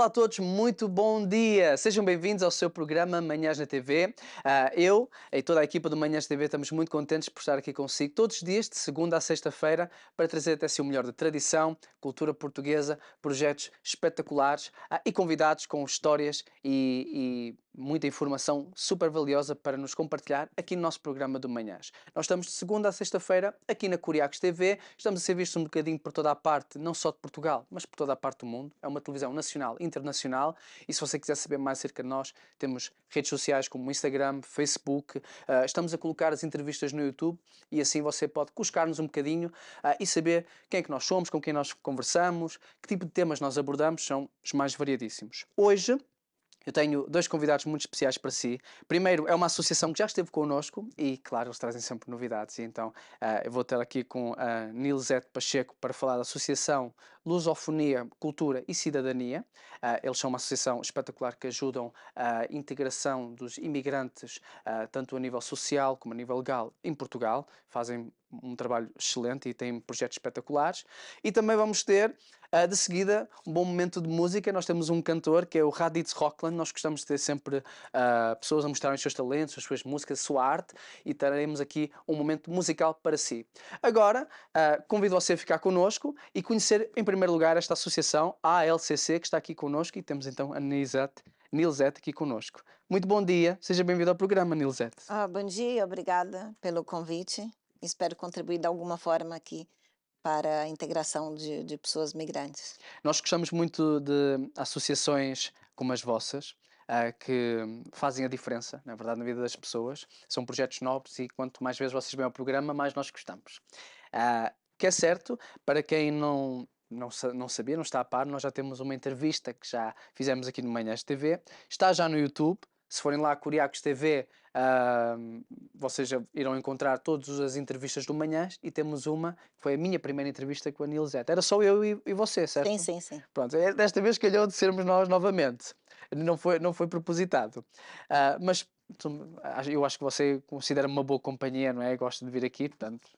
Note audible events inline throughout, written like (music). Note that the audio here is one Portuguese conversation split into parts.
Olá a todos, muito bom dia. Sejam bem-vindos ao seu programa Manhãs na TV. Uh, ah, eu e toda a equipa do Manhãs na TV estamos muito contentes por estar aqui consigo todos os dias, de segunda a sexta-feira, para trazer até si o melhor da tradição, cultura portuguesa, projetos espetaculares uh, e convidados com histórias e, e muita informação super valiosa para nos compartilhar aqui no nosso programa do Manhãs. Nós estamos de segunda a sexta-feira aqui na Curiacos TV, estamos a ser vistos um bocadinho por toda a parte, não só de Portugal, mas por toda a parte do mundo. É uma televisão nacional e internacional e se você quiser saber mais acerca de nós, temos redes sociais como Instagram, Facebook, uh, estamos a colocar as entrevistas no YouTube e assim você pode cuscar-nos um bocadinho uh, e saber quem é que nós somos, com quem nós conversamos, que tipo de temas nós abordamos, são os mais variadíssimos. Hoje, eu tenho dois convidados muito especiais para si. Primeiro é uma associação que já esteve connosco e, claro, eles trazem sempre novidades. então uh, eu vou estar aqui com a uh, eh, Nilzete Pacheco para falar da Associação Lusofonia, Cultura e Cidadania. Uh, eles são uma associação espetacular que ajudam a integração dos imigrantes, tanto a nível social como a nível legal, em Portugal. Fazem um trabalho excelente e têm projetos espetaculares. E também vamos ter Uh, de seguida, um bom momento de música, nós temos um cantor que é o Raditz Rockland, nós gostamos de ter sempre uh, pessoas a mostrarem os seus talentos, as suas músicas, a sua arte e teremos aqui um momento musical para si. Agora, uh, convido você a ficar connosco e conhecer em primeiro lugar esta associação ALCC que está aqui connosco e temos então a Nizate Nilzete aqui conosco. Muito bom dia, seja bem-vindo ao programa, Nilzete. Ah, bom dia, obrigada pelo convite. Espero contribuir de alguma forma aqui para a integração de, de pessoas migrantes. Nós gostamos muito de associações como as vossas, ah, que fazem a diferença, na verdade, na vida das pessoas. São projetos nobres e quanto mais vezes vocês vêm ao programa, mais nós gostamos. Uh, que é certo, para quem não, não, não sabia, não está a par, nós já temos uma entrevista que já fizemos aqui no Manhãs TV, está já no YouTube, se forem lá a Curiacos TV, uh, vocês irão encontrar todas as entrevistas do Manhãs e temos uma, que foi a minha primeira entrevista com a Nilzete. Era só eu e, e você, certo? Sim, sim, sim. Pronto, é, desta vez calhou de sermos nós novamente. Não foi, não foi propositado. Uh, mas ah, eu acho que você considera-me uma boa companhia, não é? Gosta de vir aqui, portanto,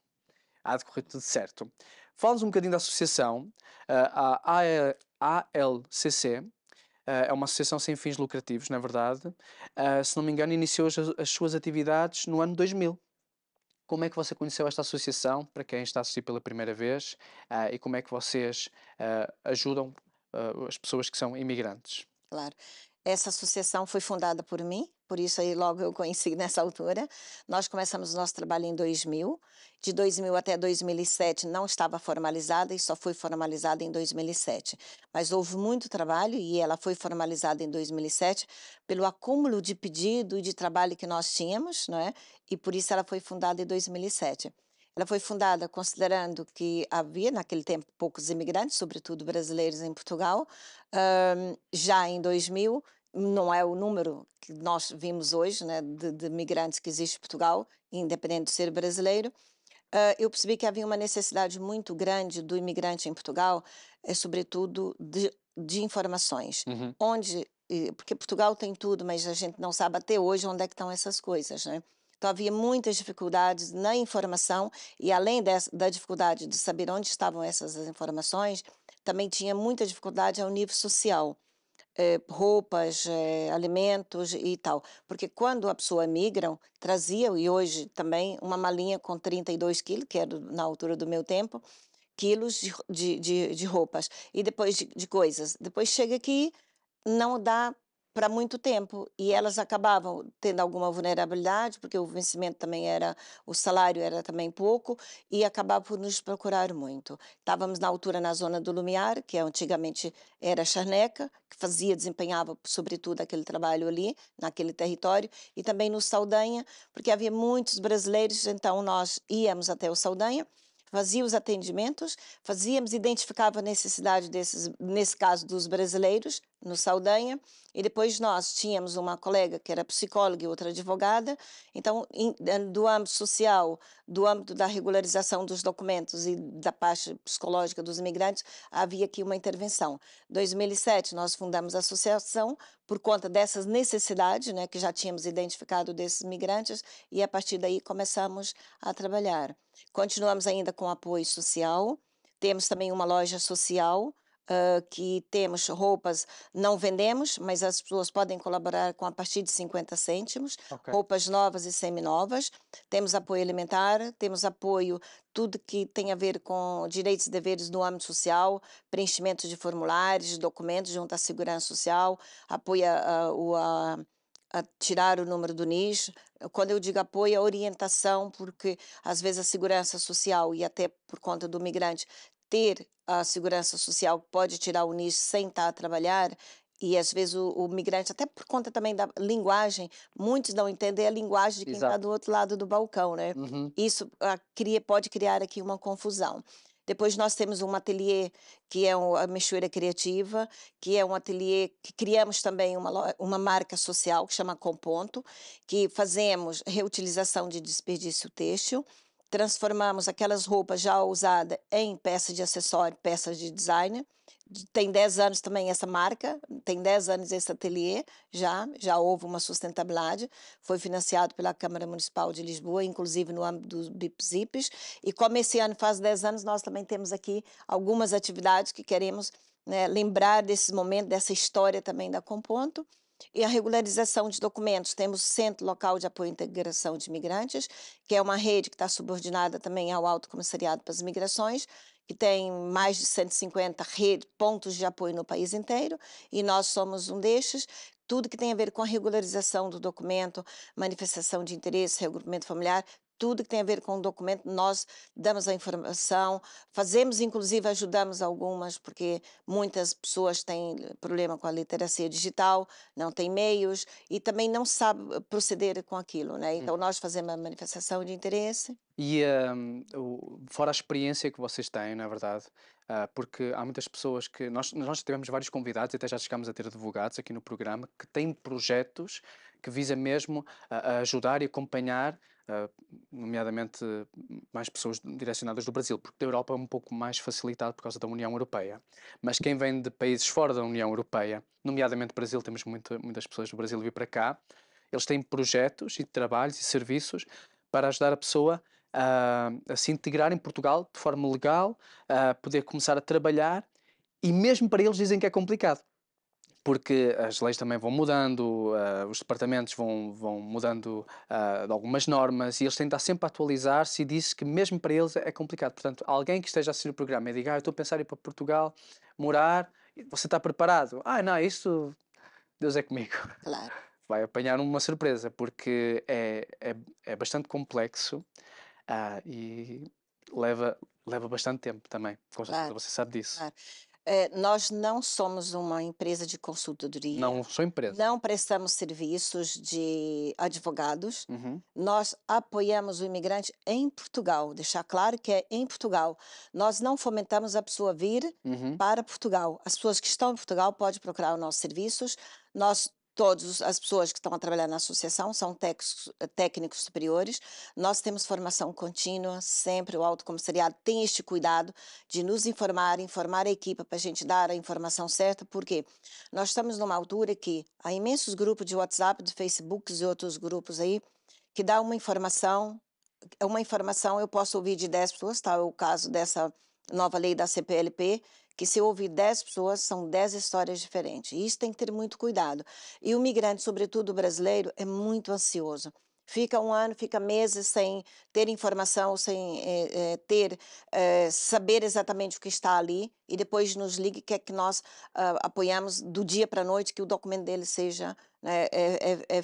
há de correr tudo certo. Fala-nos um bocadinho da associação, ah, a ALCC, eh, é uma associação sem fins lucrativos, na verdade. Eh, se não me engano, iniciou as, suas atividades no ano 2000. Como é que você conheceu esta associação, para quem está a assistir pela primeira vez, eh, e como é que vocês ajudam as pessoas que são imigrantes? Claro. Essa associação foi fundada por mim, por isso aí logo eu conheci (laughs) nessa altura. Nós começamos o nosso trabalho em 2000. De 2000 até 2007 não estava formalizada e só foi formalizada em 2007. Mas houve muito trabalho e ela foi formalizada em 2007 pelo acúmulo de pedido e de trabalho que nós tínhamos, não é? E por isso ela foi fundada em 2007. Ela foi fundada considerando que havia, naquele tempo, poucos imigrantes, sobretudo brasileiros, em Portugal. Um, já em 2000, não é o número que nós vimos hoje né, de, de migrantes que existe em Portugal, independente de ser brasileiro, uh, eu percebi que havia uma necessidade muito grande do imigrante em Portugal, é, sobretudo de, de informações, uhum. onde porque Portugal tem tudo, mas a gente não sabe até hoje onde é que estão essas coisas, né? Então havia muitas dificuldades na informação e além dessa, da dificuldade de saber onde estavam essas informações, também tinha muita dificuldade ao nível social. Eh, roupas, eh, alimentos e tal. Porque quando a pessoa migra, trazia, e hoje também, uma malinha com 32 quilos, que era na altura do meu tempo, quilos de, de, de roupas e depois de, de coisas. Depois chega aqui, não dá para muito tempo e elas acabavam tendo alguma vulnerabilidade porque o vencimento também era o salário era também pouco e acabavam por nos procurar muito estávamos na altura na zona do Lumiar que antigamente era Charneca que fazia desempenhava sobretudo aquele trabalho ali naquele território e também no Saldanha porque havia muitos brasileiros então nós íamos até o Saldanha fazia os atendimentos, fazíamos, identificava a necessidade desses, nesse caso dos brasileiros, no Saldanha, e depois nós tínhamos uma colega que era psicóloga e outra advogada. Então, eh, do âmbito social, do âmbito da regularização dos documentos e da parte psicológica dos imigrantes, havia aqui uma intervenção. Em 2007, nós fundamos a associação por conta dessas necessidades, né, que já tínhamos identificado desses imigrantes e a partir daí começamos a trabalhar. Continuamos ainda com apoio social, temos também uma loja social Uh, que temos roupas, não vendemos, mas as pessoas podem colaborar com a partir de 50 cêntimos, okay. roupas novas e seminovas. Temos apoio alimentar, temos apoio, tudo que tem a ver com direitos e deveres no âmbito social, preenchimento de formulários, documentos junto à segurança social, apoio o. a, a a tirar o número do NIS. Quando eu digo apoio, é orientação, porque às vezes a segurança social e até por conta do migrante ter a segurança social pode tirar o NIS sem estar tá a trabalhar, e às vezes o, o, migrante, até por conta também da linguagem, muitos não entendem a linguagem de quem está do outro lado do balcão, né? Uhum. Isso a, ah, cria, pode criar aqui uma confusão. Depois nós temos um ateliê que é a Mexoeira Criativa, que é um ateliê que criamos também uma, uma marca social que chama Componto, que fazemos reutilização de desperdício têxtil, transformamos aquelas roupas já usadas em peças de acessório, peças de design. Tem 10 anos também essa marca, tem 10 anos esse ateliê, já, já houve uma sustentabilidade, foi financiado pela Câmara Municipal de Lisboa, inclusive no âmbito dos BIPZIPs, e como esse ano faz 10 anos, nós também temos aqui algumas atividades que queremos né, lembrar desse momento, dessa história também da Componto, e a regularização de documentos, temos o Centro Local de Apoio à Integração de Imigrantes, que é uma rede que está subordinada também ao Alto Comissariado para as Migrações, que tem mais de 150 redes, pontos de apoio no país inteiro, e nós somos um destes. Tudo que tem a ver com a regularização do documento, manifestação de interesse, regrupamento familiar, tudo que tem a ver com o documento, nós damos a informação, fazemos, inclusive ajudamos algumas, porque muitas pessoas têm eh, problema com a literacia digital, não têm meios e também não sabem eh, proceder com aquilo, né? Então uhum. nós fazemos a manifestação de interesse. E um, fora a experiência que vocês têm, na é verdade, uh, porque há muitas pessoas que. Nós, nós tivemos vários convidados, até já chegámos a ter advogados aqui no programa, que têm projetos que visa mesmo uh, ajudar e acompanhar ah, nomeadamente mais pessoas direcionadas do Brasil, porque da Europa é um pouco mais facilitado por causa da União Europeia. Mas quem vem de países fora da União Europeia, nomeadamente Brasil, temos muitas pessoas do Brasil vir para cá, eles têm projetos e trabalhos e serviços para ajudar a pessoa a, ah, a se integrar em Portugal de forma legal, a ah, poder começar a trabalhar, e mesmo para eles dizem que é complicado porque as leis também vão mudando, uh, os departamentos vão, vão mudando uh, algumas normas e eles têm de estar sempre a atualizar-se e disse que mesmo para eles é complicado. Portanto, alguém que esteja a assistir o programa e diga, ah, eu estou a pensar em ir para Portugal, morar, você está preparado? Ah, não, isso Deus é comigo. Claro. (laughs) Vai apanhar uma surpresa, porque é, é, é bastante complexo uh, e leva, leva bastante tempo também. claro. você sabe disso. Claro. É, nós não somos uma empresa de consultoria. Não sou empresa. Não prestamos serviços de advogados. Uhum. Nós apoiamos o imigrante em Portugal. Deixar claro que é em Portugal. Nós não fomentamos a pessoa vir uhum. para Portugal. As pessoas que estão em Portugal podem procurar os nossos serviços. Nós todas as pessoas que estão a trabalhar na associação são técnicos superiores. Nós temos formação contínua, sempre o alto comissariado tem este cuidado de nos informar, informar a equipa para a gente dar a informação certa, porque nós estamos numa altura que há imensos grupos de WhatsApp, de Facebook e outros grupos aí que dá uma informação, uma informação eu posso ouvir de 10 pessoas, tal é o caso dessa nova lei da CPLP, que se ouvir 10 pessoas, são 10 histórias diferentes. E isso tem que ter muito cuidado. E o migrante, sobretudo o brasileiro, é muito ansioso. Fica um ano, fica meses sem ter informação, sem eh, eh, ter, eh, saber exatamente o que está ali e depois nos ligue, quer que nós uh, apoiamos do dia para a noite que o documento dele seja né, é, é, é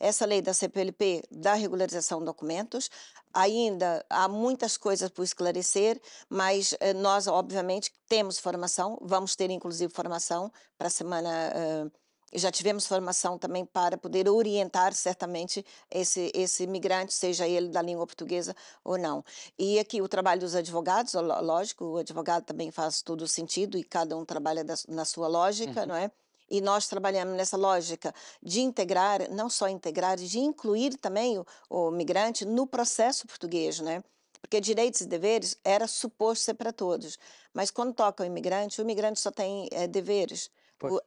Essa lei da CPLP dá regularização de documentos, ainda há muitas coisas por esclarecer, mas eh, nós, obviamente, temos formação, vamos ter, inclusive, formação para a semana... Eh, já tivemos formação também para poder orientar certamente esse, esse migrante, seja ele da língua portuguesa ou não. E aqui o trabalho dos advogados, lógico, o advogado também faz todo sentido e cada um trabalha da, na sua lógica, uhum. não é? E nós trabalhamos nessa lógica de integrar, não só integrar, de incluir também o, o migrante no processo português, né? Porque direitos e deveres era suposto ser para todos. Mas quando toca o imigrante, o imigrante só tem é, deveres.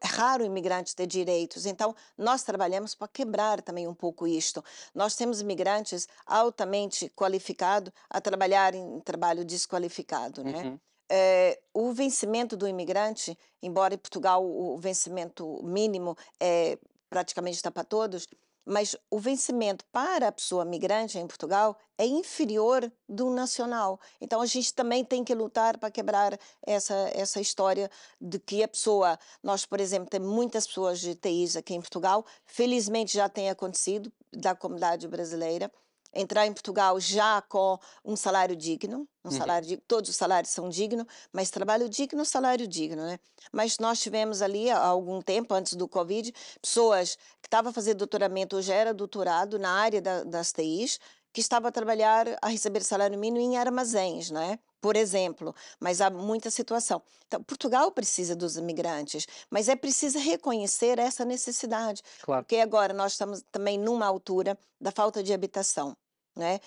É raro o imigrante ter direitos. Então, nós trabalhamos para quebrar também um pouco isto. Nós temos imigrantes altamente qualificados a trabalhar em trabalho desqualificado, né? Uhum é, o vencimento do imigrante, embora em Portugal o vencimento mínimo é praticamente está para todos, mas o vencimento para a pessoa migrante em Portugal é inferior do nacional. Então a gente também tem que lutar para quebrar essa, essa história de que a pessoa. Nós, por exemplo, temos muitas pessoas de TIs aqui em Portugal, felizmente já tem acontecido, da comunidade brasileira, entrar em Portugal já com um salário digno, um uhum. salário digno, todos os salários são dignos, mas trabalho digno, salário digno, né? Mas nós tivemos ali há algum tempo antes do Covid pessoas que estavam fazendo doutoramento ou já era doutorado na área da, das TIs que estava a trabalhar a receber salário mínimo em armazéns, né? Por exemplo, mas há muita situação. Então, Portugal precisa dos imigrantes, mas é preciso reconhecer essa necessidade, claro. porque agora nós estamos também numa altura da falta de habitação né?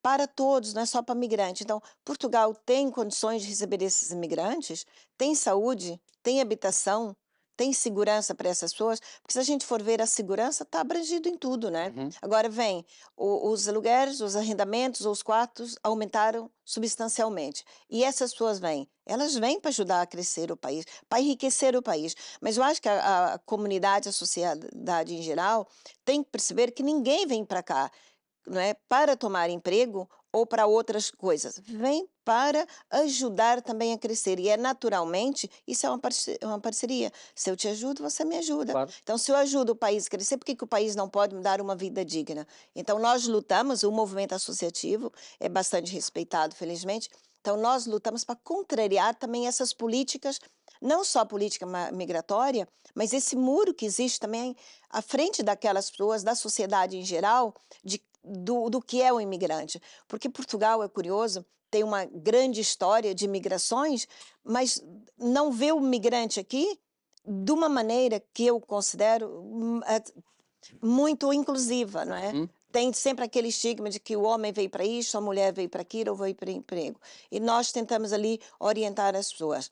para todos, não é só para migrante. Então, Portugal tem condições de receber esses imigrantes? Tem saúde? Tem habitação? Tem segurança para essas pessoas? Porque se a gente for ver a segurança, está abrangido em tudo, né? Uhum. Agora vem, o, os aluguéis, os arrendamentos, os quartos aumentaram substancialmente. E essas pessoas vêm. Elas vêm para ajudar a crescer o país, para enriquecer o país. Mas eu acho que a, a comunidade, a sociedade em geral, tem que perceber que ninguém vem para cá não é, para tomar emprego ou para outras coisas. Vem para ajudar também a crescer. E é naturalmente, isso é uma, parceria. É uma parceria. Se eu te ajudo, você me ajuda. Claro. Então, se eu ajudo o país a crescer, por que, que o país não pode me dar uma vida digna? Então, nós lutamos, o movimento associativo é bastante respeitado, felizmente. Então, nós lutamos para contrariar também essas políticas não só a política migratória, mas esse muro que existe também à frente daquelas pessoas, da sociedade em geral, de do, do que é o imigrante. Porque Portugal, é curioso, tem uma grande história de migrações, mas não vê o migrante aqui de uma maneira que eu considero hum, é, muito inclusiva, não é? Uhum. Tem sempre aquele estigma de que o homem veio para isso, a mulher veio para aquilo, ou veio para emprego. E nós tentamos ali orientar as pessoas.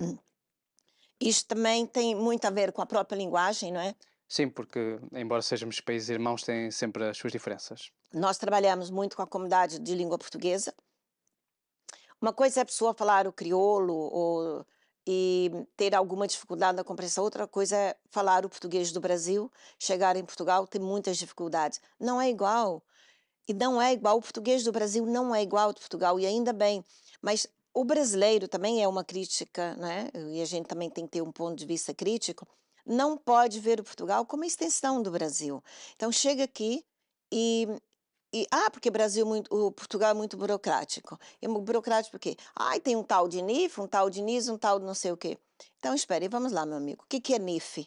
Hum. Isso também tem muito a ver com a própria linguagem, não é? Sim, porque, embora sejamos países irmãos, têm sempre as suas diferenças. Nós trabalhamos muito com a comunidade de língua portuguesa. Uma coisa é a pessoa falar o crioulo ou, e ter alguma dificuldade na compreensão, outra coisa é falar o português do Brasil, chegar em Portugal, ter muitas dificuldades. Não é igual. E não é igual. O português do Brasil não é igual ao de Portugal, e ainda bem. Mas o brasileiro também é uma crítica, né? E a gente também tem que ter um ponto de vista crítico não pode ver o Portugal como extensão do Brasil. Então chega aqui e e, ah, porque Brasil é muito, o Portugal é muito burocrático. E burocrático por quê? Ah, tem um tal de NIF, um tal de NIS, um tal de não sei o quê. Então, espere, vamos lá, meu amigo. O que, que é NIF?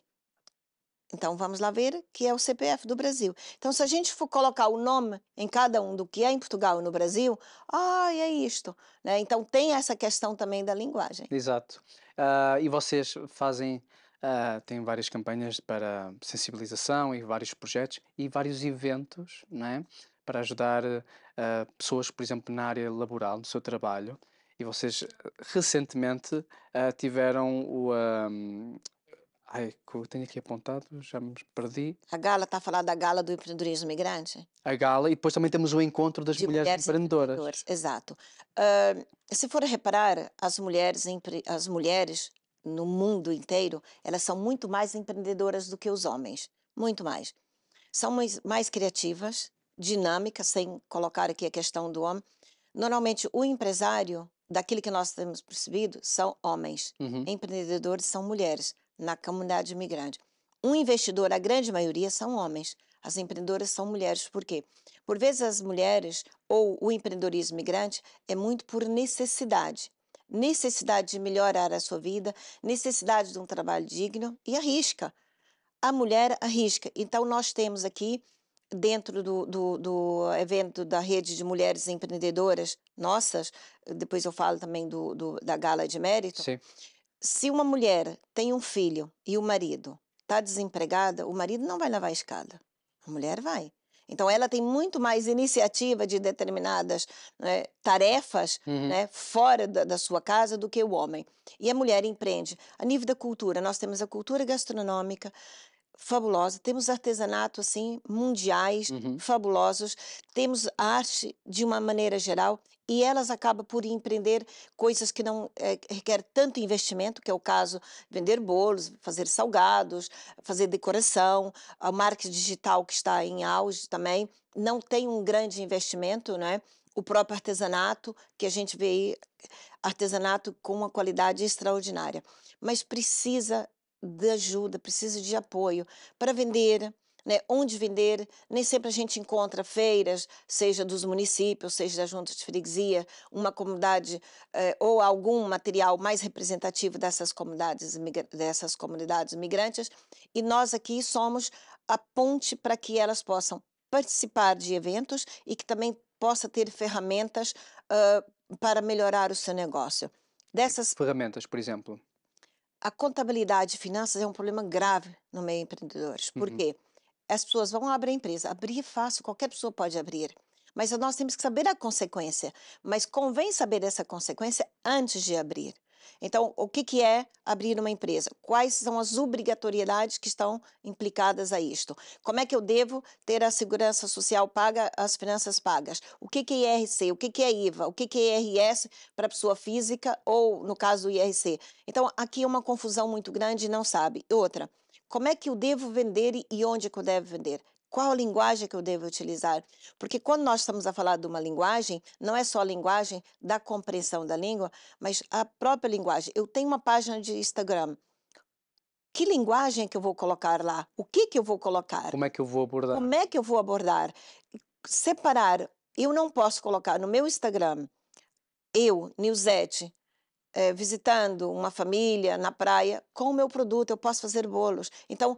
Então, vamos lá ver que é o CPF do Brasil. Então, se a gente for colocar o nome em cada um do que é em Portugal e no Brasil, ah, é isto. Né? Então, tem essa questão também da linguagem. Exato. Uh, e vocês fazem Uh, tem várias campanhas para sensibilização e vários projetos e vários eventos né, para ajudar uh, pessoas, por exemplo, na área laboral, no seu trabalho. E vocês ah, recentemente uh, tiveram o. Um, ai, que tenho aqui apontado, já me perdi. A gala, está a falar da gala do empreendedorismo migrante? A gala, e depois também temos o encontro das mulheres, mulheres, empreendedoras. empreendedoras. Exato. se for reparar, as mulheres, as mulheres no mundo inteiro, elas são muito mais empreendedoras do que os homens, muito mais. São mais, mais criativas, dinâmicas, sem colocar aqui a questão do homem. Normalmente, o empresário, daquilo que nós temos percebido, são homens. Uhum. Empreendedores são mulheres, na comunidade imigrante. Um investidor, a grande maioria, são homens. As empreendedoras são mulheres. Por quê? Por vezes as mulheres ou o empreendedorismo migrante é muito por necessidade necessidade de melhorar a sua vida, necessidade de um trabalho digno e arrisca. A mulher arrisca. Então, nós temos aqui, dentro do, do, do evento da rede de mulheres empreendedoras nossas, depois eu falo também do, do da gala de mérito. Sim. Se uma mulher tem um filho e o marido está desempregada, o marido não vai lavar a escada. A mulher vai. Então, ela tem muito mais iniciativa de determinadas né, tarefas uhum. né, fora da, da, sua casa do que o homem. E a mulher empreende. A nível da cultura, nós temos a cultura gastronômica, fabulosa, temos artesanato assim mundiais uhum. fabulosos, temos arte de uma maneira geral e elas acabam por empreender coisas que não é, requer tanto investimento, que é o caso vender bolos, fazer salgados, fazer decoração, a marketing digital que está em auge também, não tem um grande investimento, né? O próprio artesanato, que a gente vê aí, artesanato com uma qualidade extraordinária, mas precisa de ajuda, precisa de apoio para vender, né, onde vender. Nem sempre a gente encontra feiras, seja dos municípios, seja da junta de freguesia, uma comunidade eh, ou algum material mais representativo dessas comunidades, dessas comunidades migrantes. E nós aqui somos a ponte para que elas possam participar de eventos e que também possa ter ferramentas uh, para melhorar o seu negócio. Tipo dessas ferramentas, por exemplo a contabilidade e finanças é um problema grave no meio empreendedores. Por uhum. quê? As pessoas vão abrir a empresa. Abrir é fácil, qualquer pessoa pode abrir. Mas nós temos que saber a consequência. Mas convém saber essa consequência antes de abrir. Então, o que, que é abrir uma empresa? Quais são as obrigatoriedades que estão implicadas a isto? Como é que eu devo ter a segurança social paga, as finanças pagas? O que, que é IRC? O que, que é IVA? O que, que é IRS para pessoa física ou, no caso, do IRC? Então, aqui é uma confusão muito grande e não sabe. Outra, como é que eu devo vender e onde é que eu devo vender? Qual linguagem que eu devo utilizar? Porque quando nós estamos a falar de uma linguagem, não é só a linguagem da compreensão da língua, mas a própria linguagem. Eu tenho uma página de Instagram. Que linguagem que eu vou colocar lá? O que que eu vou colocar? Como é que eu vou abordar? Como é que eu vou abordar? Separar. Eu não posso colocar no meu Instagram, eu, Nilzete, eh, é, visitando uma família na praia com o meu produto, eu posso fazer bolos. Então,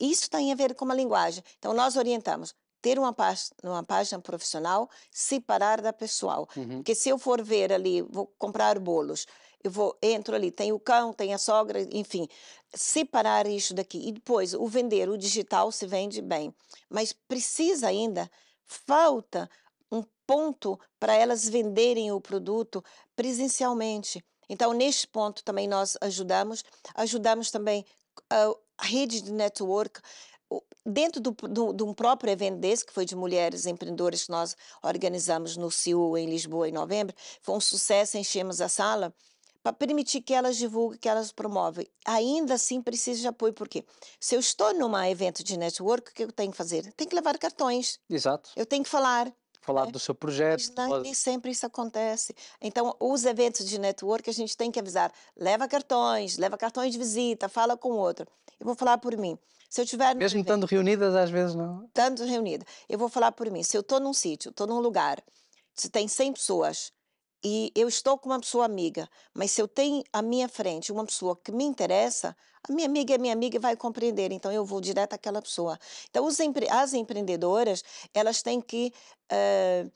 isso tem tá a ver com a linguagem. Então, nós orientamos ter uma, pá uma página profissional, separar da pessoal. Uhum. Porque se eu for ver ali, vou comprar bolos, eu vou entro ali, tem o cão, tem a sogra, enfim, separar isso daqui. E depois, o vender, o digital se vende bem, mas precisa ainda, falta um ponto para elas venderem o produto presencialmente. Então, neste ponto também nós ajudamos, ajudamos também ah, redes de network, dentro do, do, de um próprio evento desse, que foi de mulheres empreendedoras que nós organizamos no CIU em Lisboa em novembro, foi um sucesso, enchemos a sala, para permitir que elas divulguem, que elas promovem. Ainda assim, precisa de apoio, porque se eu estou numa evento de network, o que eu tenho que fazer? Tenho que levar cartões. Exato. Eu tenho que falar falar é. do seu projeto. Mas não, nem sempre isso acontece. Então, os eventos de network a gente tem que avisar. Leva cartões, leva cartões de visita, fala com o outro. Eu vou falar por mim. Se eu tiver Mesmo evento, estando reunidas, às vezes não. Estando reunida. Eu vou falar por mim. Se eu estou num sítio, estou num lugar, se tem 100 pessoas, e eu estou com uma pessoa amiga, mas se eu tenho à minha frente uma pessoa que me interessa, a minha amiga é minha amiga e vai compreender, então eu vou direto àquela pessoa. Então, empre as empreendedoras, elas têm que uh,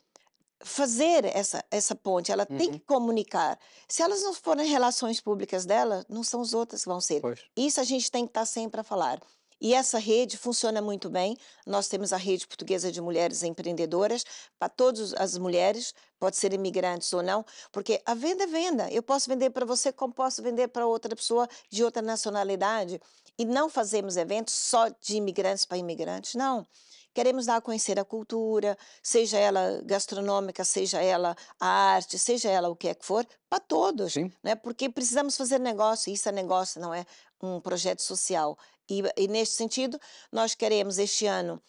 fazer essa, essa ponte, ela uhum. tem que comunicar. Se elas não forem relações públicas dela, não são as outras que vão ser. Pois. Isso a gente tem que estar sempre a falar. E essa rede funciona muito bem. Nós temos a Rede Portuguesa de Mulheres Empreendedoras para todas as mulheres, pode ser imigrantes ou não, porque a venda é venda. Eu posso vender para você como posso vender para outra pessoa de outra nacionalidade. E não fazemos eventos só de imigrantes para imigrantes, não. Queremos dar a conhecer a cultura, seja ela gastronômica, seja ela a arte, seja ela o que é que for, para todos. Sim. Né? Porque precisamos fazer negócio, e isso é negócio, não é um projeto social, e, e neste sentido, nós queremos este ano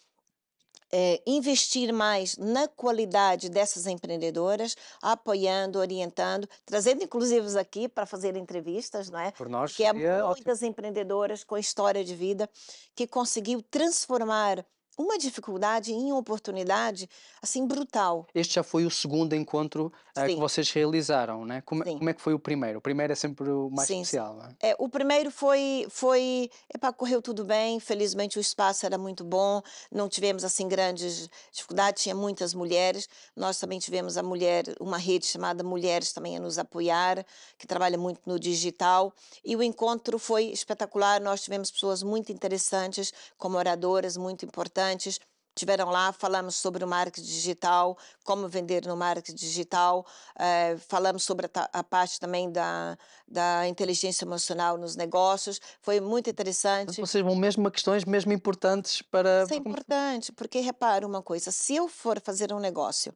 é, investir mais na qualidade dessas empreendedoras, apoiando, orientando, trazendo inclusive aqui para fazer entrevistas, não é? Por nós, que há é muitas ótimo. empreendedoras com história de vida que conseguiu transformar uma dificuldade em oportunidade, assim, brutal. Este já foi o segundo encontro uh, que vocês realizaram, né? Como, como, é que foi o primeiro? O primeiro é sempre o mais Sim. especial, né? É, o primeiro foi, foi, epa, correu tudo bem, felizmente o espaço era muito bom, não tivemos, assim, grandes dificuldades, tinha muitas mulheres, nós também tivemos a mulher, uma rede chamada Mulheres também a nos apoiar, que trabalha muito no digital, e o encontro foi espetacular, nós tivemos pessoas muito interessantes, como oradoras muito importantes, importantes. Tiveram lá, falamos sobre o marketing digital, como vender no marketing digital, é, falamos sobre a, a, parte também da, da inteligência emocional nos negócios. Foi muito interessante. Vocês vão mesmo a questões mesmo importantes para. Isso é importante, porque repara uma coisa: se eu for fazer um negócio,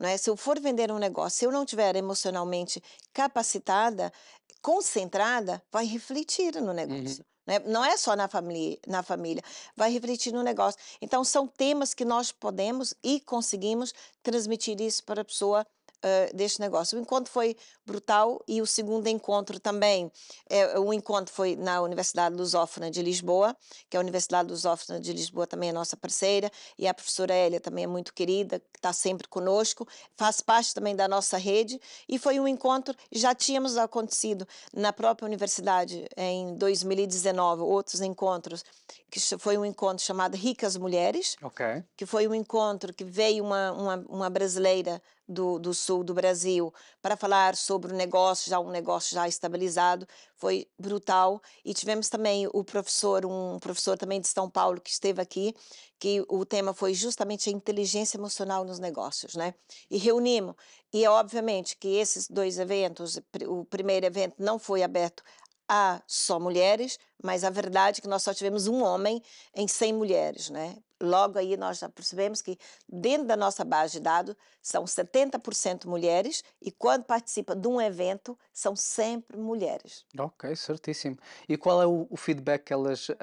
é se eu for vender um negócio, se eu não tiver emocionalmente capacitada, concentrada, vai refletir no uhum. negócio. Uhum. Né? Não é só na família, na família, vai refletir no negócio. Então, são temas que nós podemos e conseguimos transmitir isso para a pessoa uh, deste negócio. O encontro foi brutal e o segundo encontro também, é, eh, um encontro foi na Universidade Lusófona de Lisboa, que a Universidade Lusófona de Lisboa também é nossa parceira e a professora Elia também é muito querida, que está sempre conosco, faz parte também da nossa rede e foi um encontro, já tínhamos acontecido na própria universidade em 2019, outros encontros, que foi um encontro chamado Ricas Mulheres, okay. que foi um encontro que veio uma, uma, uma brasileira do, do sul do Brasil para falar sobre o negócio, já um negócio já estabilizado, foi brutal. E tivemos também o professor, um professor também de São Paulo que esteve aqui, que o tema foi justamente a inteligência emocional nos negócios, né? E reunimos. E é obviamente que esses dois eventos, o primeiro evento não foi aberto há só mulheres, mas a verdade é que nós só tivemos um homem em 100 mulheres, né? Logo aí nós já percebemos que dentro da nossa base de dados são 70% mulheres e quando participa de um evento são sempre mulheres. Ok, certíssimo. E qual é o, feedback que elas uh,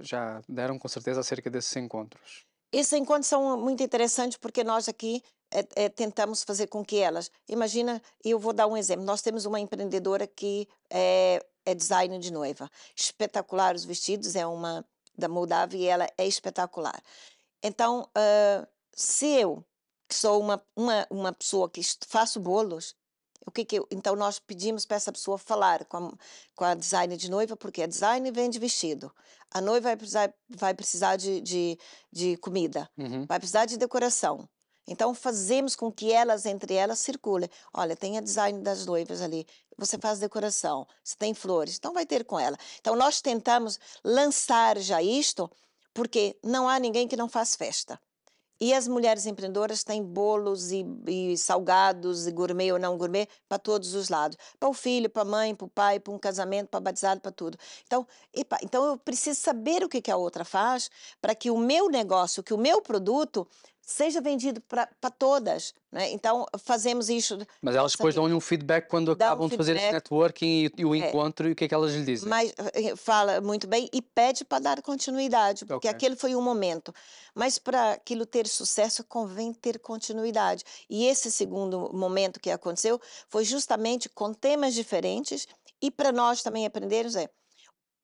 já deram com certeza acerca desses encontros? Esses encontros são muito interessantes porque nós aqui é, é, tentamos fazer com que elas. Imagina, eu vou dar um exemplo. Nós temos uma empreendedora que é, é designer de noiva, espetacular os vestidos, é uma da Moldávia e ela é espetacular. Então, uh, se eu que sou uma, uma, uma pessoa que faço bolos, o que que, então, nós pedimos para essa pessoa falar com a, com a designer de noiva, porque a designer de vestido. A noiva vai precisar, vai precisar de, de, de comida, uhum. vai precisar de decoração. Então, fazemos com que elas, entre elas, circulem. Olha, tem a design das noivas ali, você faz decoração, você tem flores, então vai ter com ela. Então, nós tentamos lançar já isto, porque não há ninguém que não faz festa. E as mulheres empreendedoras têm bolos e, e salgados, e gourmet ou não gourmet, para todos os lados. Para o filho, para a mãe, para o pai, para um casamento, para batizado, para tudo. Então, epa, então eu preciso saber o que, que a outra faz para que o meu negócio, que o meu produto seja vendido para todas. Né? Então, fazemos isso. Mas elas depois dão-lhe um feedback quando acabam um feedback, de fazer esse networking e, o é. encontro é, e o que é que elas lhe dizem. Mas eh, fala muito bem e pede para dar continuidade, porque okay. aquele foi um momento. Mas para aquilo ter sucesso, convém ter continuidade. E esse segundo momento que aconteceu foi justamente com temas diferentes e para nós também aprendermos é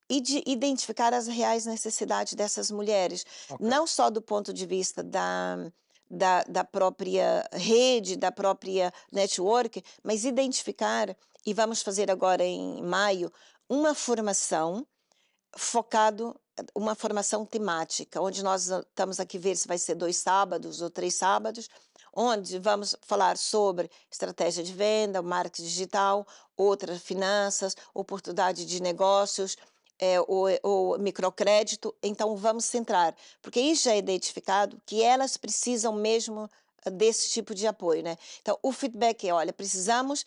e de identificar as reais necessidades dessas mulheres, okay. não só do ponto de vista da, da, da, própria rede, da própria network, mas identificar, e vamos fazer agora em maio, uma formação focado uma formação temática, onde nós estamos aqui ver se vai ser dois sábados ou três sábados, onde vamos falar sobre estratégia de venda, marketing digital, outras finanças, oportunidade de negócios, é, o, o microcrédito, então vamos centrar, porque isso já é identificado que elas precisam mesmo ah, desse tipo de apoio, né? Então, o feedback é, olha, precisamos,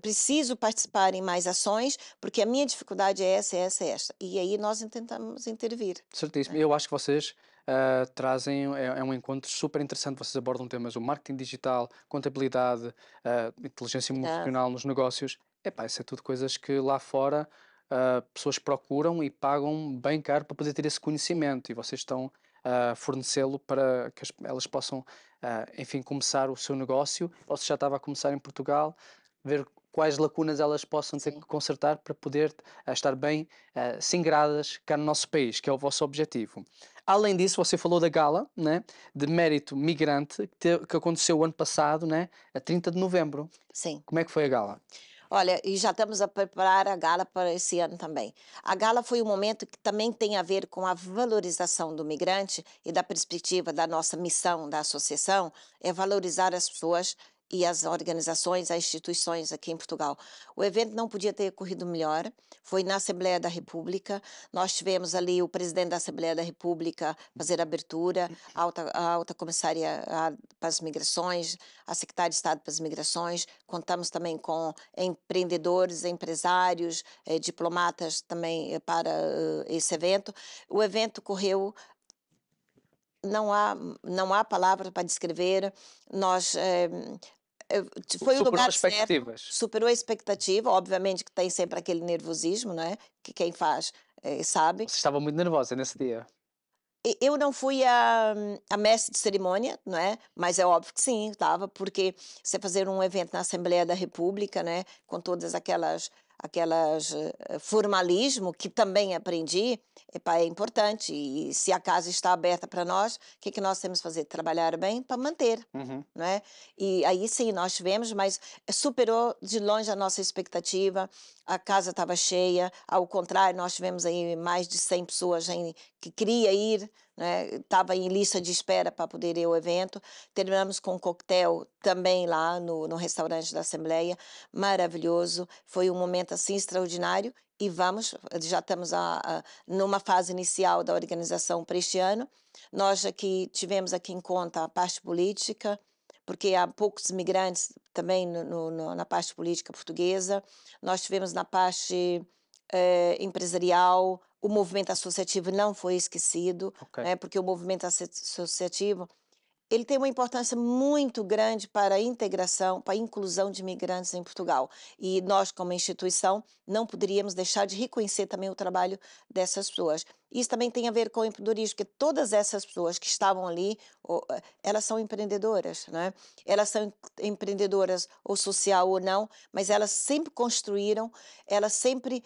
preciso participar em mais ações, porque a minha dificuldade é essa, essa, essa, esta. E aí nós tentamos intervir. Certíssimo. Né? Eu acho que vocês uh, trazem, é, é, um encontro super interessante, vocês abordam temas, o marketing digital, contabilidade, uh, inteligência emocional nos negócios. Epá, isso é tudo coisas que lá fora uh, pessoas procuram e pagam bem caro para poder ter esse conhecimento e vocês estão a uh, fornecê-lo para que elas possam, uh, enfim, começar o seu negócio, ou se já estava a começar em Portugal, ver quais lacunas elas possam ter Sim. que consertar para poder ah, estar bem uh, singradas cá no nosso país, que é o vosso objetivo. Além disso, você falou da gala né, de mérito migrante que, te, que aconteceu o ano passado, né, a 30 de novembro. Sim. Como é que foi a gala? Olha, e já estamos a preparar a gala para esse ano também. A gala foi um momento que também tem a ver com a valorização do migrante e da perspectiva da nossa missão da associação é valorizar as pessoas e as organizações, as instituições aqui em Portugal. O evento não podia ter corrido melhor, foi na Assembleia da República, nós tivemos ali o presidente da Assembleia da República fazer a abertura, uhum. a alta, a alta comissária para as migrações, a secretária de Estado para as migrações, contamos também com empreendedores, empresários, eh, diplomatas também eh, para eh, esse evento. O evento correu não há não há palavra para descrever nós eh, foi o lugar certo, superou a expectativa, obviamente que tem sempre aquele nervosismo, não é? Que quem faz é, sabe. Você estava muito nervosa nesse dia. Eu não fui a, a mestre de cerimônia, não é? Mas é óbvio que sim, estava, porque você fazer um evento na Assembleia da República, né? Com todas aquelas aquelas eh, formalismo que também aprendi, é importante. E se a casa está aberta para nós, o que, é que nós temos que fazer? Trabalhar bem para manter, uhum. né? E aí sim, nós tivemos, mas superou de longe a nossa expectativa a casa estava cheia, ao contrário, nós tivemos aí mais de 100 pessoas em, que queria ir, né, estava né? em lista de espera para poder ir ao evento. Terminamos com um coquetel também lá no, no restaurante da Assembleia, maravilhoso, foi um momento assim extraordinário e vamos, já estamos a, a, numa fase inicial da organização para este ano. Nós aqui tivemos aqui em conta a parte política, porque há poucos imigrantes também no, no, na parte política portuguesa. Nós tivemos na parte eh, empresarial, o movimento associativo não foi esquecido, okay. né, porque o movimento associativo ele tem uma importância muito grande para a integração, para a inclusão de imigrantes em Portugal. E nós, como instituição, não poderíamos deixar de reconhecer também o trabalho dessas pessoas. Isso também tem a ver com o empreendedorismo, porque todas essas pessoas que estavam ali, eh, elas são empreendedoras, né? Elas são empreendedoras, ou social ou não, mas elas sempre construíram, elas sempre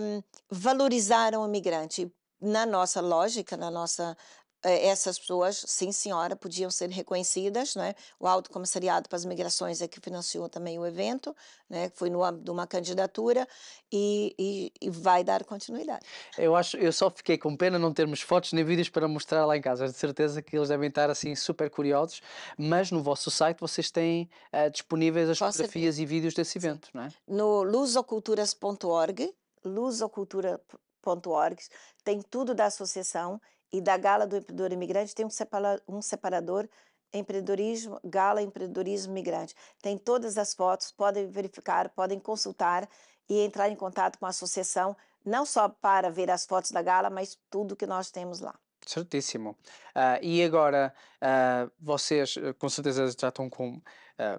um, valorizaram o imigrante na nossa lógica, na nossa eh, essas pessoas, sim senhora, podiam ser reconhecidas, né? O Alto Comissariado para as Migrações é que financiou também o evento, né? Foi no âmbito de uma candidatura e, e, e, vai dar continuidade. Eu acho, eu só fiquei com pena não termos fotos nem vídeos para mostrar lá em casa. De certeza que eles devem estar assim super curiosos, mas no vosso site vocês têm uh, disponíveis as Posso fotografias e vídeos desse evento, sim. não é? No lusoculturas.org lusocultura.org .org, tem tudo da associação e da Gala do Empreendedor Imigrante, tem um separador, um separador empreendedorismo, Gala Empreendedorismo imigrante Tem todas as fotos, podem verificar, podem consultar e entrar em contato com a associação, não só para ver as fotos da gala, mas tudo que nós temos lá. Certíssimo. Uh, e agora, uh, vocês eh, com certeza já estão com uh,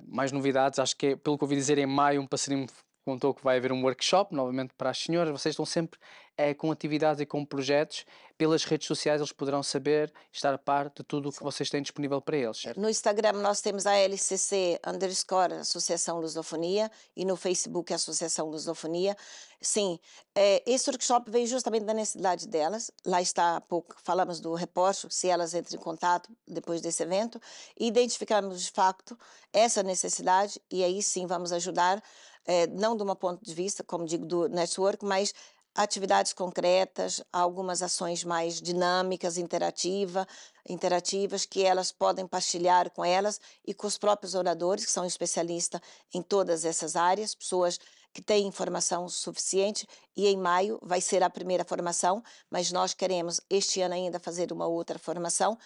mais novidades. Acho que, é, pelo que ouvi dizer, em maio um passarinho contou que vai haver um workshop novamente para as senhoras. Vocês estão sempre é com atividades e com projetos, pelas redes sociais eles poderão saber, estar a par de tudo o que vocês têm disponível para eles, certo? No Instagram nós temos a LCC underscore Associação Lusofonia e no Facebook Associação Lusofonia. Sim, eh, esse workshop vem justamente da necessidade delas, lá está há pouco, falamos do repórter, se elas entram em contato depois desse evento, e identificamos de facto essa necessidade e aí sim vamos ajudar é, não de um ponto de vista, como digo, do network, mas atividades concretas, algumas ações mais dinâmicas, interativa, interativas, que elas podem partilhar com elas e com os próprios oradores, que são especialistas em todas essas áreas, pessoas que têm informação suficiente. E em maio vai ser a primeira formação, mas nós queremos este ano ainda fazer uma outra formação,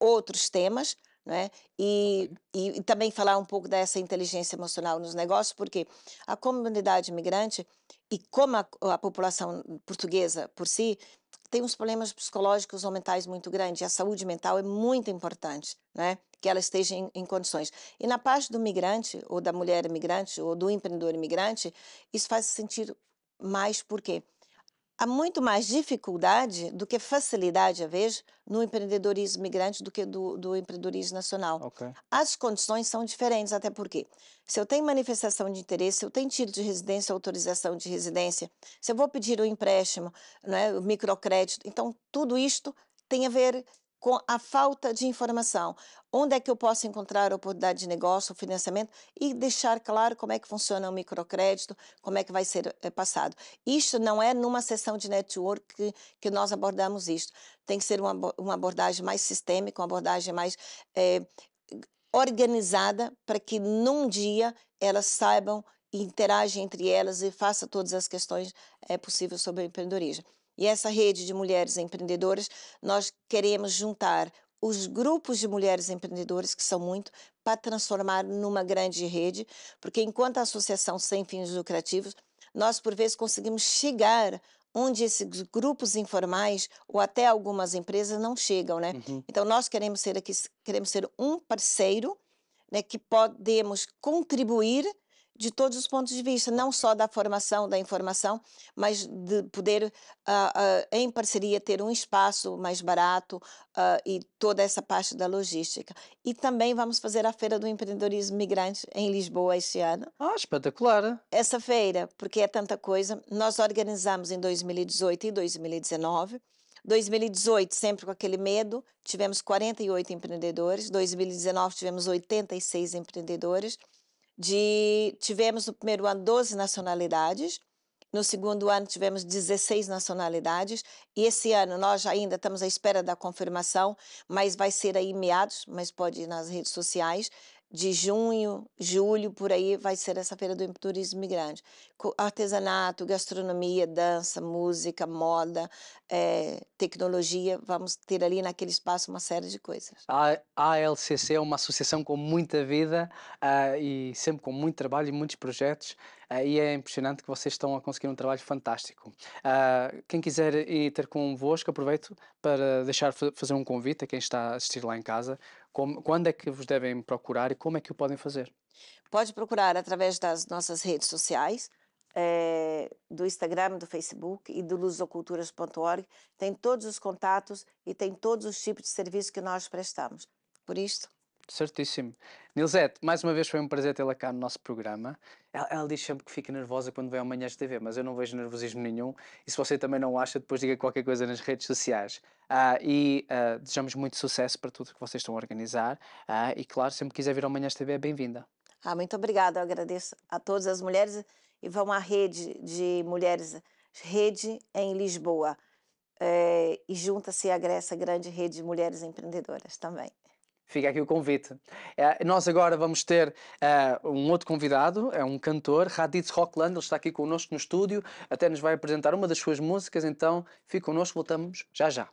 outros temas, né? E, e, e, também falar um pouco dessa inteligência emocional nos negócios, porque a comunidade migrante e como a, a, população portuguesa por si tem uns problemas psicológicos ou mentais muito grandes, e a saúde mental é muito importante, né? Que ela esteja em, em condições. E na parte do migrante, ou da mulher imigrante, ou do empreendedor imigrante, isso faz sentido mais porque há muito mais dificuldade do que facilidade, a vez, no empreendedorismo migrante do que do, do empreendedorismo nacional. Okay. As condições são diferentes, até porque se eu tenho manifestação de interesse, se eu tenho título de residência, autorização de residência, se eu vou pedir um empréstimo, né, microcrédito, então tudo isto tem a ver com a falta de informação. Onde é que eu posso encontrar oportunidade de negócio, financiamento e deixar claro como é que funciona o microcrédito, como é que vai ser eh, passado. Isto não é numa sessão de network que, que nós abordamos isto. Tem que ser uma, uma abordagem mais sistêmica, uma abordagem mais é, organizada para que num dia elas saibam interagem entre elas e faça todas as questões é, possíveis sobre empreendedorismo. E essa rede de mulheres empreendedoras, nós queremos juntar os grupos de mulheres empreendedoras, que são muito, para transformar numa grande rede, porque enquanto a associação sem fins lucrativos, nós por vezes conseguimos chegar onde esses grupos informais ou até algumas empresas não chegam, né? Uhum. Então nós queremos ser aqui, queremos ser um parceiro, né, que podemos contribuir de todos os pontos de vista, não só da formação, da informação, mas de poder, uh, uh, em parceria, ter um espaço mais barato uh, e toda essa parte da logística. E também vamos fazer a Feira do Empreendedorismo Migrante em Lisboa este ano. Ah, espetacular! Essa feira, porque é tanta coisa, nós organizamos em 2018 e 2019. 2018, sempre com aquele medo, tivemos 48 empreendedores. 2019, tivemos 86 empreendedores de tivemos no primeiro ano 12 nacionalidades, no segundo ano tivemos 16 nacionalidades e esse ano nós ainda estamos à espera da confirmação, mas vai ser aí em meados, mas pode ir nas redes sociais, de junho, julho, por aí vai ser essa feira do turismo migrante. Artesanato, gastronomia, dança, música, moda, é, tecnologia, vamos ter ali naquele espaço uma série de coisas. A ALCC é uma associação com muita vida uh, e sempre com muito trabalho e muitos projetos. Uh, e é impressionante que vocês estão a conseguir um trabalho fantástico. Uh, quem quiser ir ter convosco, aproveito para deixar fazer um convite a quem está a assistir lá em casa como, quando é que vos devem procurar e como é que o podem fazer? Pode procurar através das nossas redes sociais, é, do Instagram, do Facebook e do luzoculturas.org. Tem todos os contatos e tem todos os tipos de serviços que nós prestamos. Por isso, Certíssimo. Nilzete, mais uma vez foi um prazer tê-la cá no nosso programa. Ela, ela diz sempre que fica nervosa quando vem ao Manhãs de TV, mas eu não vejo nervosismo nenhum. E se você também não acha, depois diga qualquer coisa nas redes sociais. Ah, e ah, desejamos muito sucesso para tudo que vocês estão a organizar. Ah, e claro, sempre quiser vir ao Manhãs de TV, é bem-vinda. Ah, muito obrigada. Eu agradeço a todas as mulheres e vão à rede de mulheres, rede em Lisboa. É, e junta-se a Grécia Grande Rede de Mulheres Empreendedoras também. Fica aqui o convite. É, nós agora vamos ter uh, um outro convidado, é um cantor, Raditz Rockland, ele está aqui connosco no estúdio, até nos vai apresentar uma das suas músicas, então fique connosco, voltamos já já.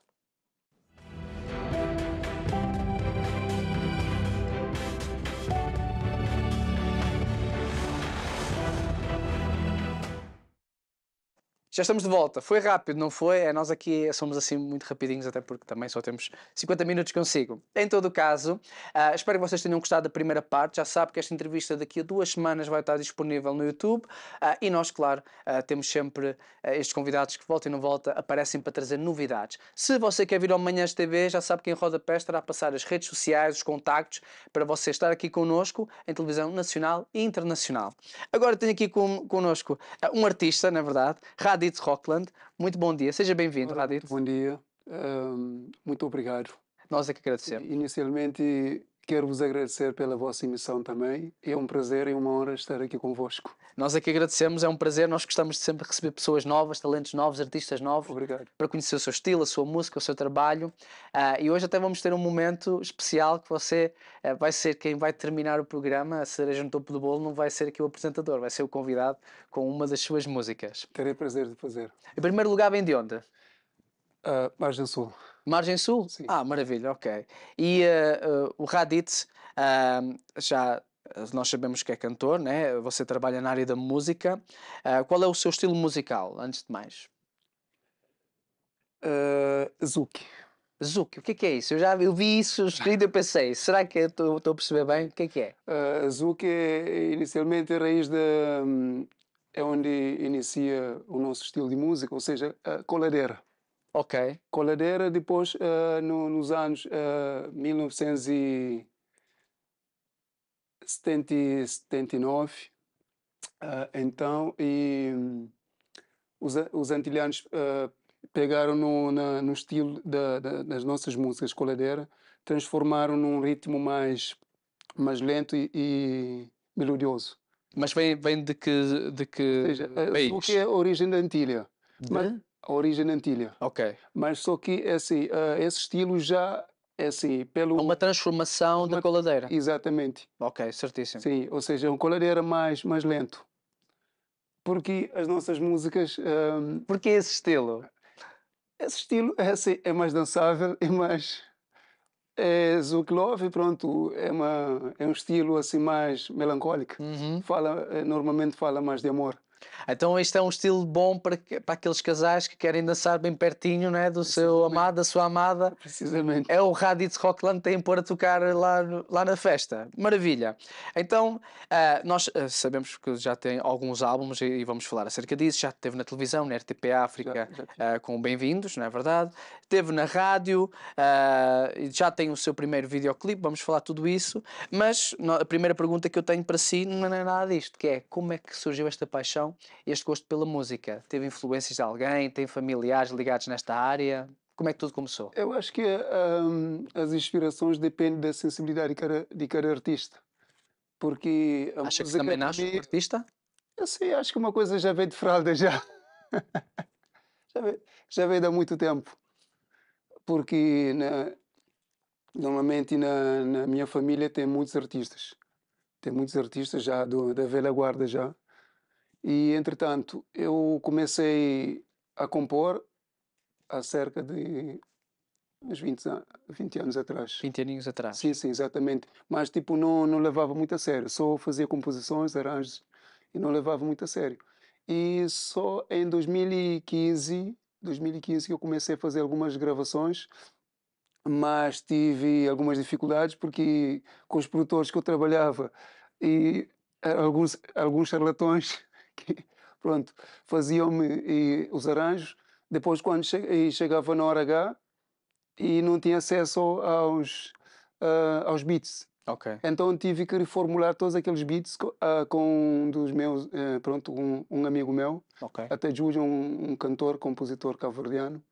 Já estamos de volta. Foi rápido, não foi? É, nós aqui somos assim muito rapidinhos, até porque também só temos 50 minutos consigo. Em todo o caso, uh, espero que vocês tenham gostado da primeira parte. Já sabe que esta entrevista daqui a duas semanas vai estar disponível no YouTube. Uh, e nós, claro, uh, temos sempre estes convidados que voltam e não volta aparecem para trazer novidades. Se você quer vir ao Manhãs TV, já sabe que em Roda Rodapé estará a passar as redes sociais, os contactos, para você estar aqui connosco em televisão nacional e internacional. Agora tenho aqui com, connosco um artista, na verdade, rádio Raditz Rockland. Muito bom dia, seja bem-vindo, Raditz. Bom dia, um, muito obrigado. Nós é que agradecemos. Inicialmente, Quero vos agradecer pela vossa emissão também. É um prazer e uma honra estar aqui convosco. Nós aqui é agradecemos, é um prazer. Nós gostamos de sempre receber pessoas novas, talentos novos, artistas novos, Obrigado. para conhecer o seu estilo, a sua música, o seu trabalho. Uh, e hoje até vamos ter um momento especial que você uh, vai ser quem vai terminar o programa. A cereja no topo do bolo não vai ser aqui o apresentador, vai ser o convidado com uma das suas músicas. Terei prazer de fazer. Em primeiro lugar, vem de onde? Uh, Margem Sul. Margem Sul? Sim. Ah, maravilha, ok. E uh, uh, o Raditz, já nós sabemos que é cantor, né? você trabalha na área da música. qual é o seu estilo musical, antes de mais? Zuki. Zuki, o que é, isso? Eu já eu vi isso escrito e pensei, (laughs) será que estou a perceber bem? O que é que é? Uh, Zuki é inicialmente a raiz da. é onde inicia o nosso estilo de música, ou seja, é a coladeira. Ok. Coladeira, depois, uh, no, nos anos uh, 1979, uh, então, e um, os, os antilhanos eh, pegaram no, na, no estilo da, da, das nossas músicas coladeira, transformaram num ritmo mais, mais lento e, e melodioso. Mas vem, vem de que, de que Ou seja, eh, país? O que é a origem da Antilha. De? Mas, a origem antiga. Ok. Mas só que é assim, uh, esse estilo já é assim, pelo... É uma transformação uma... da coladeira. Exatamente. Ok, certíssimo. Sim, ou seja, é um coladeira mais, mais lento. Porque as nossas músicas... Um... Ehm, Porque esse estilo? Esse estilo é, assim, é mais dançável, é mais... É Zuklov, pronto, é, uma, é um estilo assim mais melancólico. Uhum. Fala, eh, normalmente fala mais de amor. Então este é um estilo bom para, para aqueles casais que querem dançar bem pertinho né, do seu amado, da sua amada. Precisamente. É o Raditz Rockland tem por a tocar lá, lá na festa. Maravilha. Então, uh, nós uh, sabemos que já tem alguns álbuns e, e, vamos falar acerca disso. Já teve na televisão, na RTP África, Uh, com Bem-vindos, não é verdade? Teve na rádio, já tem o seu primeiro videoclipe, vamos falar tudo isso. Mas no, a primeira pergunta que eu tenho para si não é nada disto, que é como é que surgiu esta paixão este gosto pela música? Teve influências de alguém? Tem familiares ligados nesta área? Como é que tudo começou? Eu acho que um, as inspirações dependem da sensibilidade de cada, de cada artista. Porque a Acha que também nasce um artista? Eu sei, acho que uma coisa já veio de fralda já. (laughs) já, veio, já veio há muito tempo. Porque na, normalmente na, na, minha família tem muitos artistas. Tem muitos artistas já do, da velha guarda já. E, entretanto, eu comecei a compor há cerca de uns 20, anos, 20 anos atrás. 20 aninhos atrás. Sim, sim, exatamente. Mas, tipo, não, não levava muito a sério. Só fazia composições, arranjos, e não levava muito a sério. E só em 2015, 2015 que eu comecei a fazer algumas gravações, mas tive algumas dificuldades porque com os produtores que eu trabalhava e alguns alguns charlatões Pronto, faziam-me os arranjos. Depois, quando che chegava na hora H, e não tinha acesso aos, uh, aos beats. Ok. Então tive que reformular todos aqueles beats uh, com um dos meus, uh, pronto, um, um, amigo meu, okay. até Júlio, um, um, cantor, compositor cabo-verdiano,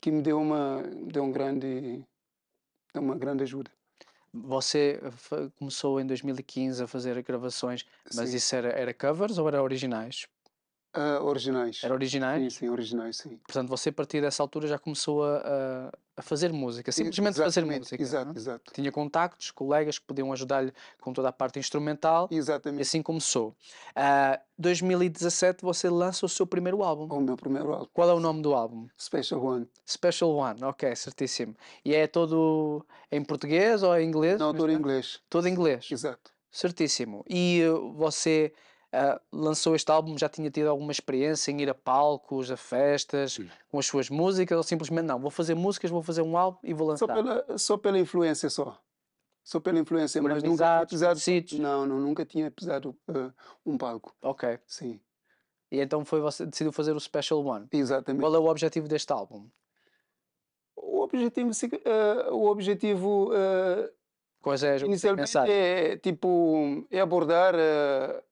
que me deu uma, deu um grande, deu uma grande ajuda. Você eh, começou em 2015 a fazer gravações, mas Sim. isso era, era covers ou era originais? Uh, originais. Era originais? Sim, sim, originais, sim. Portanto, você a partir dessa altura já começou a, a fazer música, simplesmente Exatamente. fazer música. É? Exato, exato. Tinha contactos, colegas que podiam ajudar-lhe com toda a parte instrumental. Exatamente. E assim começou. Uh, ah, 2017 você lança o seu primeiro álbum. O meu primeiro álbum. Qual é o nome do álbum? Special One. Special One, ok, certíssimo. E é todo em português ou em inglês? Não, todo em inglês. Todo em inglês? Exato. Certíssimo. E você ah, lançou este álbum, já tinha tido alguma experiência em ir a palcos, a festas, Sim. com as suas músicas, ou simplesmente não, vou fazer músicas, vou fazer um álbum e vou lançar? Só pela, só pela influência só. Só pela influência, Por mas nunca tinha pisado. Sítios. Não, não, nunca tinha pisado uh, ah, um palco. Ok. Sim. E então foi você decidiu fazer o Special One. Exatamente. Qual é o objetivo deste álbum? O objetivo, uh, o objetivo uh, Quais é inicialmente é tipo é abordar uh,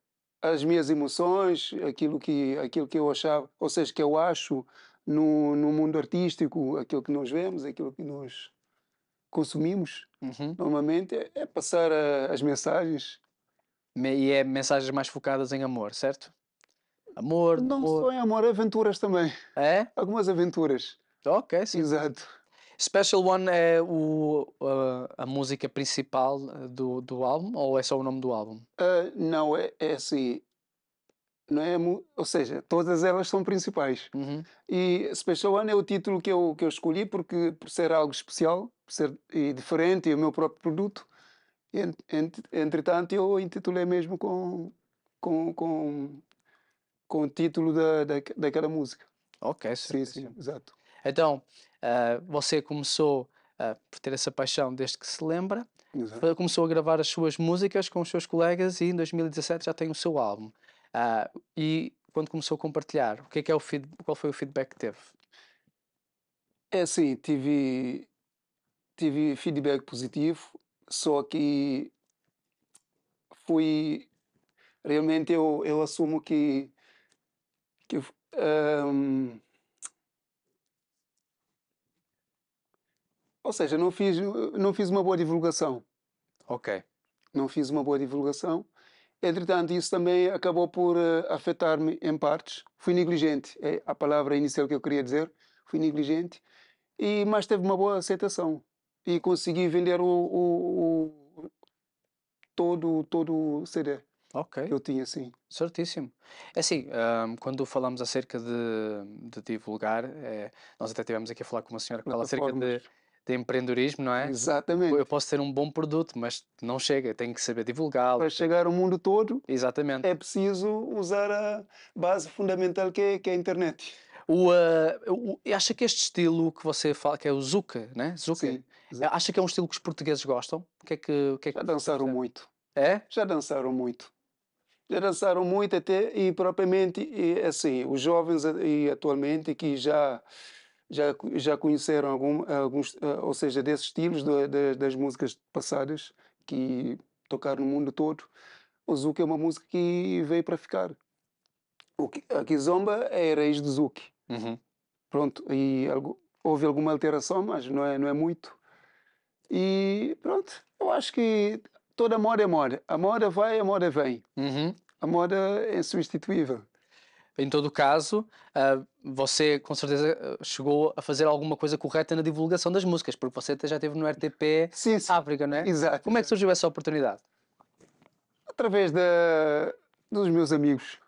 as minhas emoções, aquilo que, aquilo que eu achava, ou seja, que eu acho no, no mundo artístico, aquilo que nós vemos, aquilo que nós consumimos uhum. normalmente, é, é passar a, as mensagens. E é mensagens mais focadas em amor, certo? Amor, Não amor. só em amor, aventuras também. É? Algumas aventuras. Ok, sim. Exato. Special One é o, a, ah, a música principal ah, do, do álbum ou é só o nome do álbum? Uh, não, é, é assim. Não é, ou seja, todas elas são principais. Uhum. E Special One é o título que eu, que eu escolhi porque, por ser algo especial por ser, e diferente e o meu próprio produto. Ent, ent, entretanto, eu intitulei mesmo com, com, com, com o título da, da, daquela música. Ok, sim, sim, sim, exato. Então, ah, você começou uh, por ter essa paixão desde que se lembra, Exato. começou a gravar as suas músicas com os seus colegas e em 2017 já tem o seu álbum. Uh, e quando começou a compartilhar, o que é que é o feed, qual foi o feedback que teve? É assim, tive, tive feedback positivo, só que fui realmente eu, eu assumo que, que um, Ou seja, não fiz, não fiz uma boa divulgação. Ok. Não fiz uma boa divulgação. Entretanto, isso também acabou por uh, afetar-me em partes. Fui negligente, é a palavra inicial que eu queria dizer. Fui negligente, e, mas teve uma boa aceitação. E consegui vender o, o, o todo, todo o CD okay. que eu tinha, sim. Certíssimo. É assim, um, quando falamos acerca de, de divulgar, é, nós até estivemos aqui a falar com uma senhora que fala acerca de de empreendedorismo, não é? Exatamente. Eu posso ter um bom produto, mas não chega, tenho que saber divulgá-lo. Para chegar ao mundo todo, Exatamente. é preciso usar a base fundamental que é, que é a internet. O, uh, o, acha que este estilo que você fala, que é o Zuka, né? Zuka, Sim, eh, acha que é um estilo que os portugueses gostam? O que é que, que, é que Já dançaram muito. É? Já dançaram muito. Já dançaram muito até, e propriamente, e, assim, os jovens eh, e atualmente que já já, já conheceram algum, alguns, eh, ou seja, desses estilos de, das músicas passadas que tocaram no mundo todo. O Zouk é uma música que veio para ficar. O, a Kizomba é a raiz do Zouk. Uhum. Pronto, e algo, houve alguma alteração, mas não é, não é muito. E pronto, eu acho que toda moda é moda. A moda vai, a moda vem. Uhum. A moda é substituível. Em todo caso, uh, você com certeza eh, chegou a fazer alguma coisa correta na divulgação das músicas, porque você já esteve no RTP sim, sim. África, não é? Exato. Como é que surgiu essa oportunidade? Através dos meus amigos.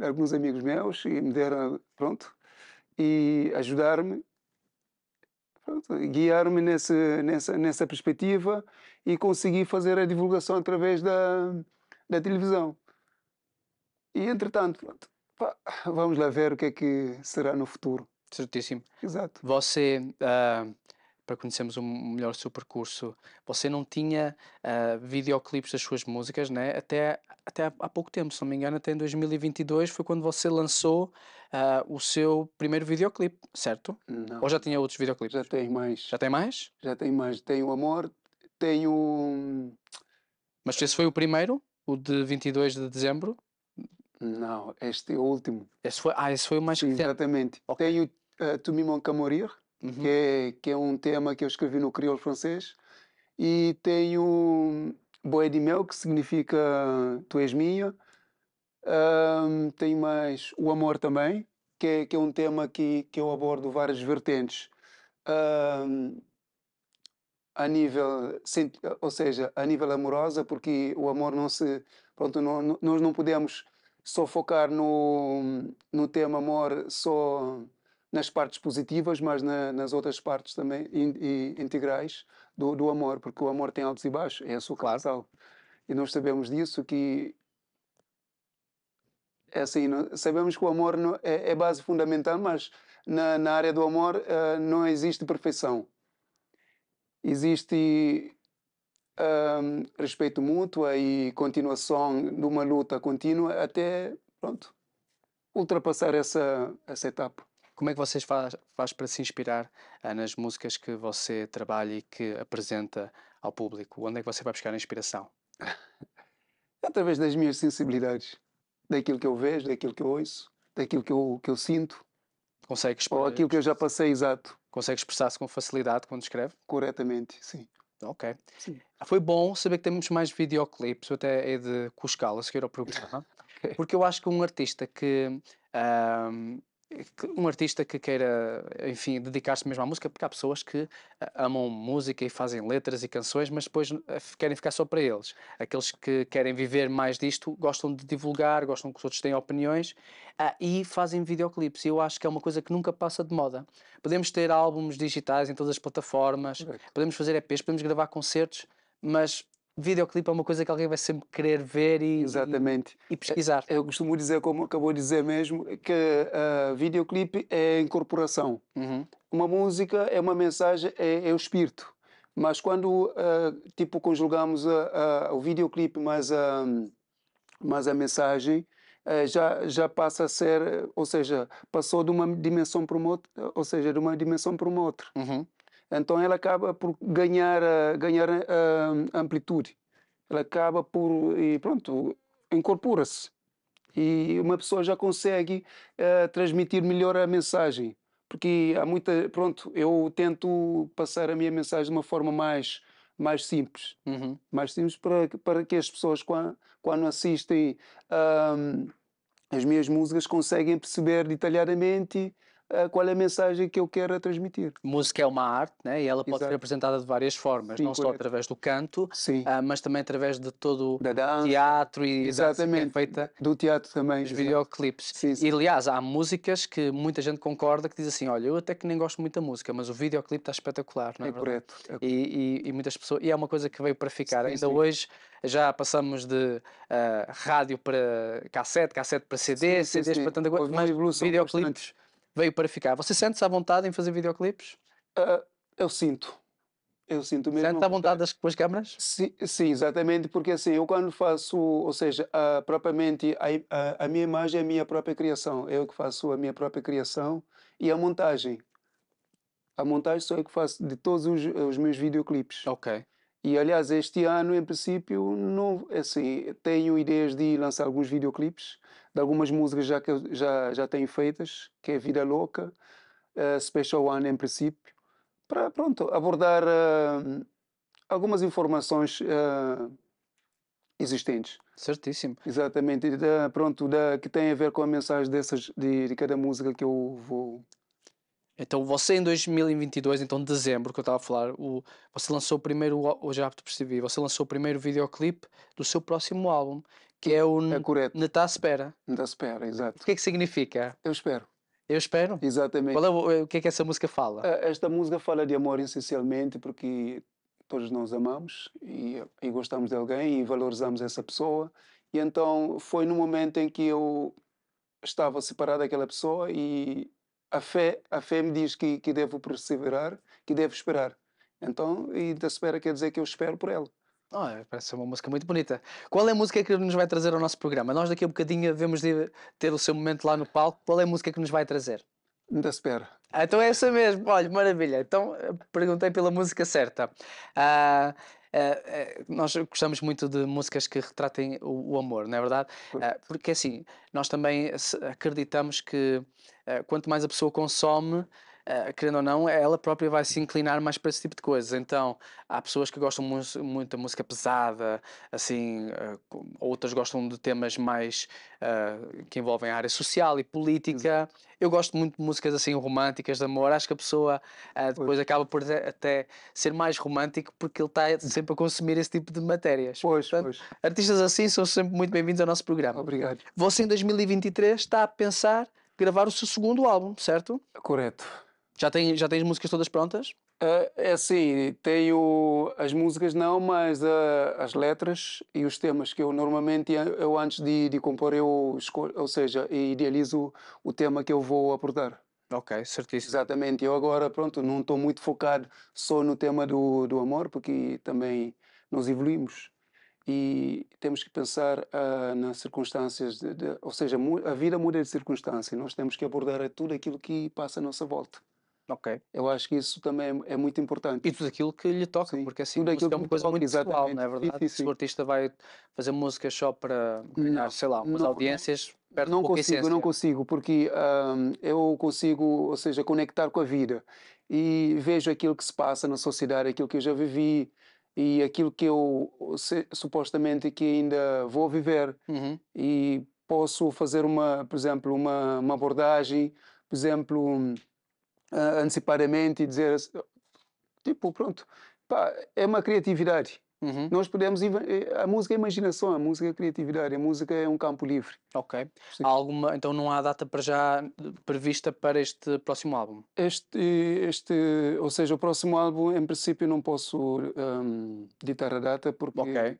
Alguns amigos meus e me deram, pronto, e ajudar-me, guiar-me nessa, nessa, nessa perspectiva e consegui fazer a divulgação através da, da televisão. E entretanto, pá, (laughs) vamos lá ver o que é que será no futuro. Certíssimo. Exato. Você, uh, para conhecermos um, melhor o seu percurso, você não tinha uh, videoclipes das suas músicas, né? Até, até há pouco tempo, se não me engano, até em 2022 foi quando você lançou uh, o seu primeiro videoclipe, certo? Não. Ou já tinha outros videoclipes? Já tem mais. Já tem mais? Já tem mais. Tenho Amor, tenho... Hum, Mas esse foi o primeiro? O de 22 de dezembro? Não, este é o último. Este foi, ah, esse foi o mais recente. Exatamente. Okay. Tenho uh, eh, Tu Mimon Camorir, uhum. que, é, que é um tema que eu escrevi no crioulo francês. E tenho Boé de Mel, que significa Tu és minha. Um, tenho mais O Amor também, que é, que é um tema que, que eu abordo várias vertentes. Um, a nível, ou seja, a nível amorosa, porque o amor não se, pronto, não, nós não podemos só focar no, no tema amor só nas partes positivas, mas na, nas outras partes também in, integrais do, do amor, porque o amor tem altos e baixos, é a sua casal. E nós sabemos disso, que é assim, sabemos que o amor é, é base fundamental, mas na, na área do amor uh, não existe perfeição. Existe um, respeito mútuo e continuação de uma luta contínua até, pronto, ultrapassar essa, essa etapa. Como é que vocês faz, faz para se inspirar ah, nas músicas que você trabalha e que apresenta ao público? Onde é que você vai buscar a inspiração? (laughs) Através das minhas sensibilidades, daquilo que eu vejo, daquilo que eu ouço, daquilo que eu, que eu sinto. Consegue expressar? Ou aquilo que eu já passei, exato. Consegue expressar-se com facilidade quando escreve? Corretamente, sim. Ok. Sim. Ah, foi bom saber que temos mais videoclipes, até é de Cuscala, seguir ao programa, okay. (laughs) porque eu acho que um artista que um, um artista que queira, enfim, dedicar-se mesmo à música, porque há pessoas que eh, amam música e fazem letras e canções, mas depois eh, querem ficar só para eles. Aqueles que querem viver mais disto gostam de divulgar, gostam que os outros têm opiniões ah, e fazem videoclipes. E eu acho que é uma coisa que nunca passa de moda. Podemos ter álbuns digitais em todas as plataformas, podemos fazer EPs, podemos gravar concertos, mas videoclipe é uma coisa que alguém vai sempre querer ver e, Exatamente. e, e pesquisar. Eu, eu, costumo dizer, como acabou de dizer mesmo, que uh, videoclipe é incorporação. Uhum. Uma música é uma mensagem, é, é o espírito. Mas quando, uh, tipo, conjugamos uh, o videoclipe mais, mais a mensagem, ah, já, já passa a ser, ou seja, passou de uma dimensão para uma outra, ou seja, de uma dimensão para uma outra. Uhum. Então ela acaba por ganhar, eh, ganhar eh, amplitude. Ela acaba por, e pronto, incorpora-se. E uma pessoa já consegue uh, transmitir melhor a mensagem. Porque há muita. Pronto, eu tento passar a minha mensagem de uma forma mais, mais simples. Uhum. Mais simples para, para que as pessoas, quando, quando assistem. Um, ehm, as minhas músicas conseguem perceber detalhadamente eh, qual é a mensagem que eu quero é transmitir. Música é uma arte, né? E ela pode Exato. ser apresentada de várias formas, Sim, não correto. só através do canto, Sim. Uh, mas também através de todo o teatro e é exatamente é feita do teatro também, os videoclips. E aliás, há músicas que muita gente concorda que diz assim, olha, eu até que nem gosto muito da música, mas o videoclipe está espetacular, não é? é correto. É e, e, e, muitas pessoas e é uma coisa que veio para ficar. Sim, Ainda hoje já passamos de uh, rádio para cassete, cassete para CD, CDs para tanta coisa, mas videoclipes. Bastante veio para ficar. Você sente-se à vontade em fazer videoclipes? Uh, eu sinto. Eu sinto mesmo. Sente-se à vontade das, com as câmaras? Sim, sim, exatamente, porque assim, eu quando faço, ou seja, uh, propriamente a, a, a minha imagem é a minha própria criação. Eu que faço a minha própria criação e a montagem. A montagem sou eu que faço de todos os, os meus videoclipes. Ok. E aliás, este ano, em princípio, não, assim, tenho ideias de lançar alguns videoclipes, de algumas músicas já que eu já, já tenho feitas, que é Vida Louca, uh, eh, Special One em princípio, para pronto, abordar uh, algumas informações uh, existentes. Certíssimo. Exatamente, da, pronto, da, que tem a ver com a mensagem dessas, de, de cada música que eu vou então você em 2022, então dezembro que eu estava a falar, o, você lançou o primeiro, hoje já percebi, você lançou o primeiro videoclipe do seu próximo álbum que é o é Netá espera. Netá espera, exato. O que é que significa? Eu espero. Eu espero? Exatamente. Qual é o, o que é que essa música fala? Eh, esta música fala de amor essencialmente porque todos nós amamos e, e gostamos de alguém e valorizamos essa pessoa. E então foi no momento em que eu estava separado daquela pessoa e a fé, a fé me diz que, que devo perseverar, que devo esperar. Então, e da espera quer dizer que eu espero por ela parece ser uma música muito bonita. Qual é a música que nos vai trazer ao nosso programa? Nós daqui a bocadinho devemos de ter o seu momento lá no palco. Qual é a música que nos vai trazer? Ainda espero. Ah, então é essa mesmo. Olha, maravilha. Então eh, perguntei pela música certa. Uh, uh, nós gostamos muito de músicas que retratem o, o amor, não é verdade? Uh, porque assim, nós também acreditamos que quanto mais a pessoa consome, eh, querendo ou não, ela própria vai se inclinar mais para esse tipo de coisas. Então, há pessoas que gostam muito da música pesada, assim, uh, outras gostam de temas mais uh, que envolvem a área social e política. Exato. Eu gosto muito de músicas assim românticas, de amor. Acho que a pessoa depois pois. acaba por até ser mais romântico porque ele está sempre a consumir esse tipo de matérias. Pois, Portanto, pois. Artistas assim são sempre muito bem-vindos ao nosso programa. Obrigado. Você em 2023 está a pensar gravar o seu segundo álbum, certo? Correto. Já, tem, já tens músicas todas prontas? Uh, é sim, tenho as músicas não, mas uh, as letras e os temas que eu normalmente eh, eu antes de, de compor eu escolho, ou seja, idealizo o tema que eu vou abordar. Ok, certíssimo. Exatamente. Eu agora, pronto, não estou muito focado só no tema do, do amor, porque também nós evoluímos e temos que pensar uh, nas circunstâncias, de, de, ou seja, a vida muda de circunstância. Nós temos que abordar tudo aquilo que passa à nossa volta. Ok. Eu acho que isso também é, é, muito importante. E tudo aquilo que lhe toca, sim. porque assim, tudo é aquilo é uma coisa muito pessoal, não é verdade? Sim, sim, Se o artista vai fazer música só para ganhar, não, sei lá, umas não, audiências, perde não consigo, essência. não consigo, porque hum, eu consigo, ou seja, conectar com a vida e vejo aquilo que se passa na sociedade, aquilo que eu já vivi, e aquilo que eu se, supostamente que ainda vou viver uhum. e posso fazer uma, por exemplo, uma, uma abordagem, por exemplo, uh, antecipadamente e dizer assim, tipo, pronto, pá, é uma criatividade. Uhum. Nós podemos. Eh, a música é imaginação, a música é criatividade, a música é um campo livre. Ok. Há alguma, então não há data para já prevista para este próximo álbum? Este, este ou seja, o próximo álbum, em princípio, não posso um, ditar a data porque.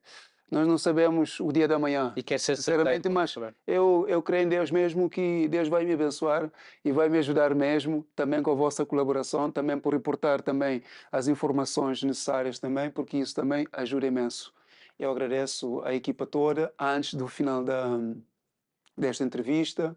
Nós não sabemos o dia da manhã. E quer ser sinceramente, mas eu, eu creio em Deus mesmo que Deus vai me abençoar e vai me ajudar mesmo, também com a vossa colaboração, também por reportar também as informações necessárias também, porque isso também ajuda imenso. Eu agradeço a equipa toda antes do final da, desta entrevista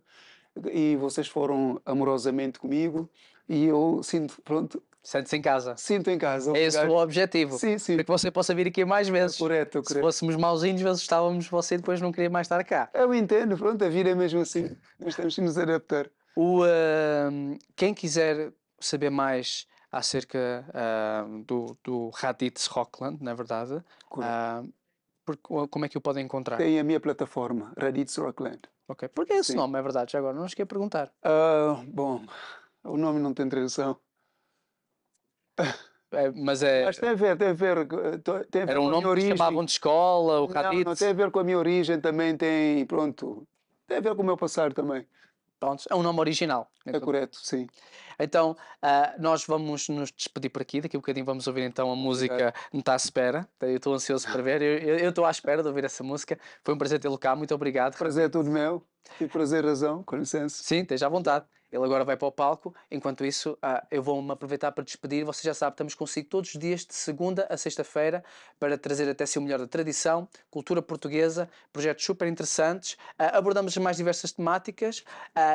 e vocês foram amorosamente comigo e eu sinto, pronto, Sente-se em casa. Sinto em casa. É esse o objetivo. Sim, sim. Para que você possa vir aqui mais vezes. É correto, é correto. Se fôssemos mauzinhos, vezes estávamos você depois não queria mais estar cá. Eu entendo, pronto, a vida é mesmo assim. Nós temos que nos adaptar. O, uh, quem quiser saber mais acerca uh, do, do Raditz Rockland, na é verdade, uh, porque, como é que o podem encontrar? Tem a minha plataforma, Raditz Rockland. Ok, porque é esse sim. nome, é verdade, já agora não esquei a perguntar. Ah, bom, o nome não tem tradução. É, mas é. Mas tem a ver, tem a ver. Eh, tem a ver era um nome origem. que chamavam de escola, o Não, não, tem a ver com a minha origem também, tem. Pronto. Tem a ver com o meu passado também. Pronto, é um nome original. é então. correto, sim. Então, uh, nós vamos nos despedir por aqui. Daqui a um bocadinho vamos ouvir então a música Não Está à Espera. Eu estou ansioso para ver. Eu estou à espera de ouvir essa música. Foi um prazer tê-lo cá. Muito obrigado. Prazer é todo meu. E prazer, razão. Com licença. Sim, esteja à vontade. Ele agora vai para o palco. Enquanto isso, ah, eu vou-me aproveitar para despedir. Você já sabe, estamos consigo todos os dias, de segunda a sexta-feira, para trazer até si o melhor da tradição, cultura portuguesa, projetos super interessantes. Ah, abordamos as mais diversas temáticas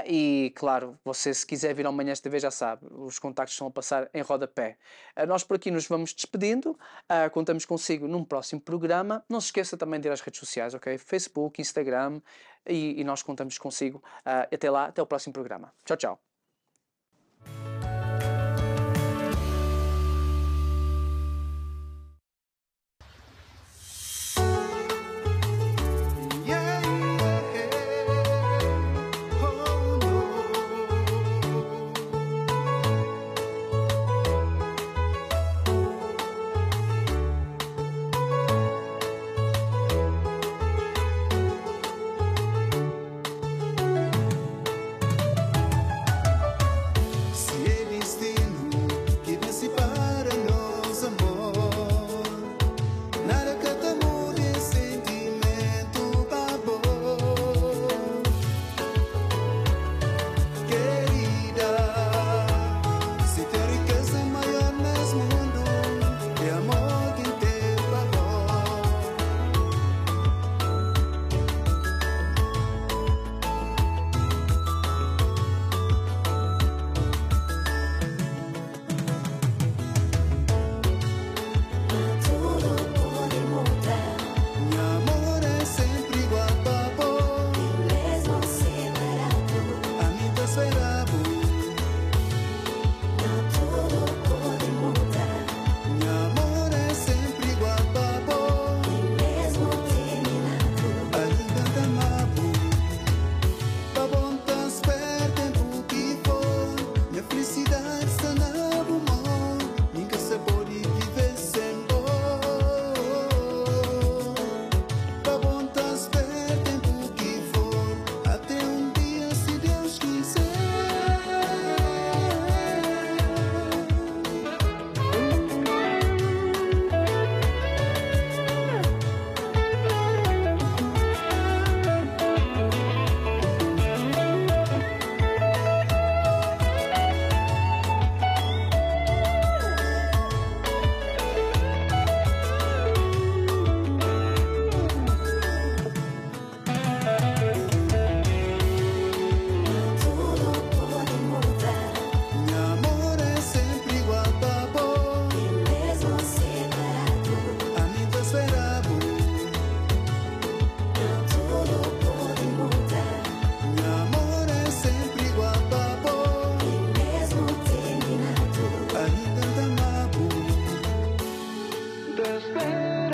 e, claro, você, se quiser vir ao manhã esta vez, já sabe, os contactos estão a passar em rodapé. Eh, nós por aqui nos vamos despedindo, eh, contamos consigo num próximo programa. Não se esqueça também de ir às redes sociais, ok? Facebook, Instagram, e, e nós contamos consigo. Eh, até lá, até o próximo programa. Tchau, tchau. is there.